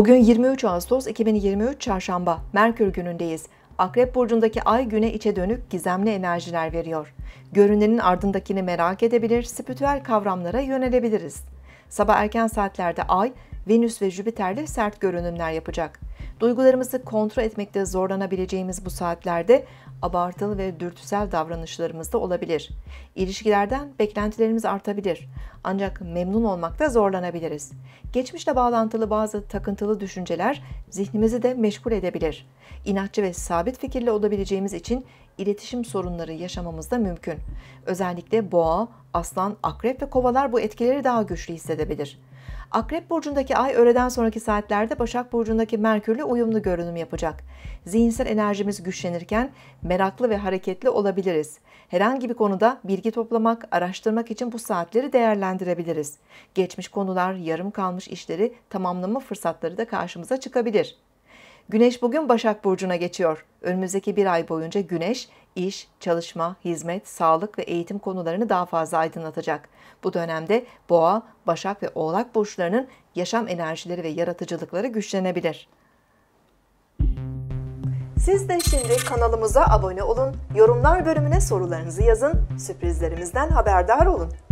Bugün 23 Ağustos 2023 Çarşamba, Merkür günündeyiz. Akrep burcundaki ay güne içe dönük gizemli enerjiler veriyor. Görünenin ardındakini merak edebilir, spiritüel kavramlara yönelebiliriz. Sabah erken saatlerde ay, Venüs ve Jüpiter'le sert görünümler yapacak. Duygularımızı kontrol etmekte zorlanabileceğimiz bu saatlerde abartılı ve dürtüsel davranışlarımız da olabilir. İlişkilerden beklentilerimiz artabilir. Ancak memnun olmakta zorlanabiliriz. Geçmişle bağlantılı bazı takıntılı düşünceler zihnimizi de meşgul edebilir. İnatçı ve sabit fikirli olabileceğimiz için iletişim sorunları yaşamamız da mümkün. Özellikle boğa, aslan, akrep ve kovalar bu etkileri daha güçlü hissedebilir. Akrep burcundaki ay öğleden sonraki saatlerde Başak burcundaki Merkürle uyumlu görünüm yapacak. Zihinsel enerjimiz güçlenirken meraklı ve hareketli olabiliriz. Herhangi bir konuda bilgi toplamak, araştırmak için bu saatleri değerlendirebiliriz. Geçmiş konular, yarım kalmış işleri tamamlama fırsatları da karşımıza çıkabilir. Güneş bugün Başak Burcu'na geçiyor. Önümüzdeki bir ay boyunca Güneş, iş, çalışma, hizmet, sağlık ve eğitim konularını daha fazla aydınlatacak. Bu dönemde Boğa, Başak ve Oğlak Burçlarının yaşam enerjileri ve yaratıcılıkları güçlenebilir. Siz de şimdi kanalımıza abone olun, yorumlar bölümüne sorularınızı yazın, sürprizlerimizden haberdar olun.